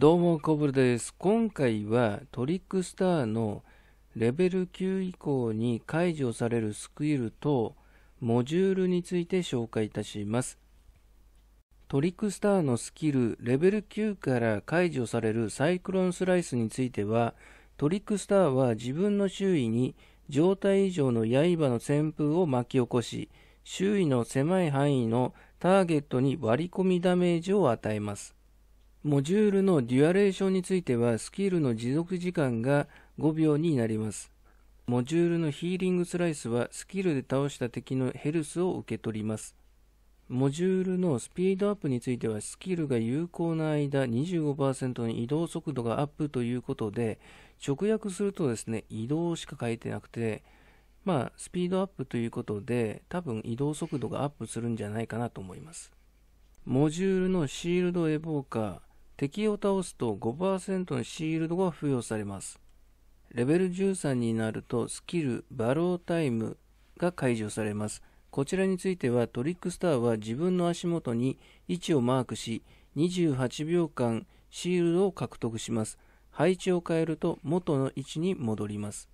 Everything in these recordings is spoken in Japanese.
どうも、コブルです。今回はトリックスターのレベル9以降に解除されるスキルとモジュールについて紹介いたします。トリックスターのスキルレベル9から解除されるサイクロンスライスについてはトリックスターは自分の周囲に状態以上の刃の旋風を巻き起こし周囲の狭い範囲のターゲットに割り込みダメージを与えます。モジュールのデュアレーションについてはスキルの持続時間が5秒になります。モジュールのヒーリングスライスはスキルで倒した敵のヘルスを受け取ります。モジュールのスピードアップについてはスキルが有効な間25%に移動速度がアップということで直訳するとですね移動しか書いてなくてまあスピードアップということで多分移動速度がアップするんじゃないかなと思いますモジュールのシールドエボーカー敵を倒すと5%のシールドが付与されます。レベル13になるとスキル、バロータイムが解除されます。こちらについてはトリックスターは自分の足元に位置をマークし、28秒間シールドを獲得します。配置を変えると元の位置に戻ります。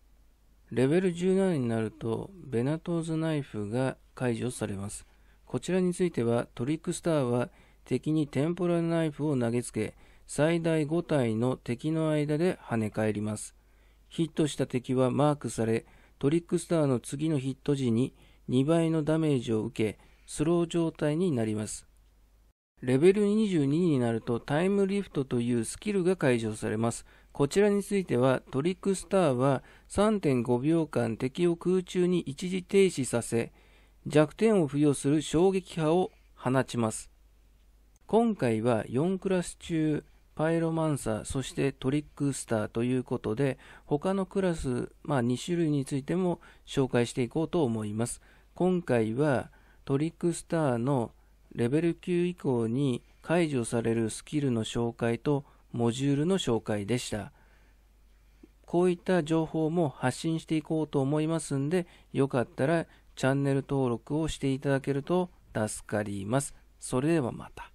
レベル17になるとベナトーズナイフが解除されます。こちらについてはトリックスターは敵にテンポラナイフを投げつけ、最大5体の敵の間で跳ね返ります。ヒットした敵はマークされ、トリックスターの次のヒット時に2倍のダメージを受け、スロー状態になります。レベル22になるとタイムリフトというスキルが解除されます。こちらについてはトリックスターは3.5秒間敵を空中に一時停止させ、弱点を付与する衝撃波を放ちます。今回は4クラス中パイロマンサーそしてトリックスターということで他のクラス、まあ、2種類についても紹介していこうと思います今回はトリックスターのレベル9以降に解除されるスキルの紹介とモジュールの紹介でしたこういった情報も発信していこうと思いますんでよかったらチャンネル登録をしていただけると助かりますそれではまた